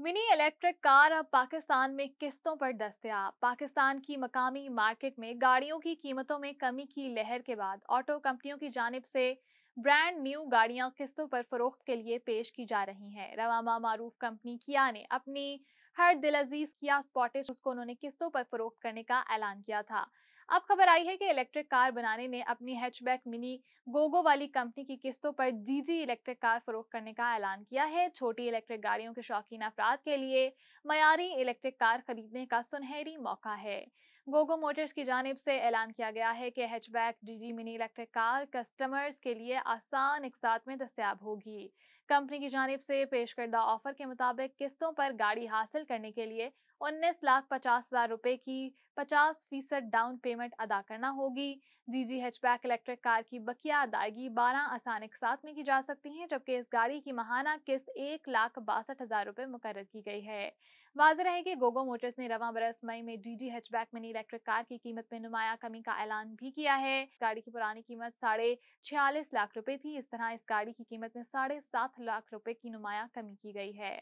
mini electric car अब पाकिस्तान में किस्तों पर दस्तियाब पाकिस्तान की मकामी मार्केट में गाड़ियों की कीमतों में कमी की लहर के बाद ऑटो कंपनियों की जानब से ब्रांड न्यू गाड़ियां किस्तों पर फरोख्त के लिए पेश की जा रही हैं रवामा मारूफ कंपनी किया ने अपनी हर दिल अजीज किया स्पॉटेज उसको उन्होंने किस्तों पर फरोख्त करने का ऐलान किया था अब खबर आई है कि इलेक्ट्रिक कार बनाने में अपनी हैचबैक मिनी गोगो वाली कंपनी की किस्तों पर जीजी इलेक्ट्रिक कार फरोख करने का ऐलान किया है छोटी इलेक्ट्रिक गाड़ियों के शौकीन अफराद के लिए मयारी इलेक्ट्रिक कार खरीदने का सुनहरी मौका है गोगो मोटर्स की जानब से ऐलान किया गया है कि हैचबैक डीजी मिनी इलेक्ट्रिक कार कस्टमर्स के लिए आसान इकसात में दस्तियाब होगी कंपनी की जानब से पेश करदा ऑफर के मुताबिक किस्तों पर गाड़ी हासिल करने के लिए उन्नीस लाख पचास हज़ार रुपये की पचास फीसद डाउन पेमेंट अदा करना होगी जी जी हैचबैक इलेक्ट्रिक कार की बकिया अदायगी बारह आसान इकसात में की जा सकती है जबकि इस गाड़ी की महाना किस्त एक लाख बासठ हज़ार रुपये मुकर की गई है वाज रहे कि गोगो मोटर्स ने रवा बरस मई में डीडी हैचबैक मिनी इलेक्ट्रिक कार की कीमत में नुमाया कमी का ऐलान भी किया है गाड़ी की पुरानी कीमत साढ़े छियालीस लाख रुपए थी इस तरह इस गाड़ी की कीमत में साढ़े सात लाख रुपए की नुमाया कमी की गई है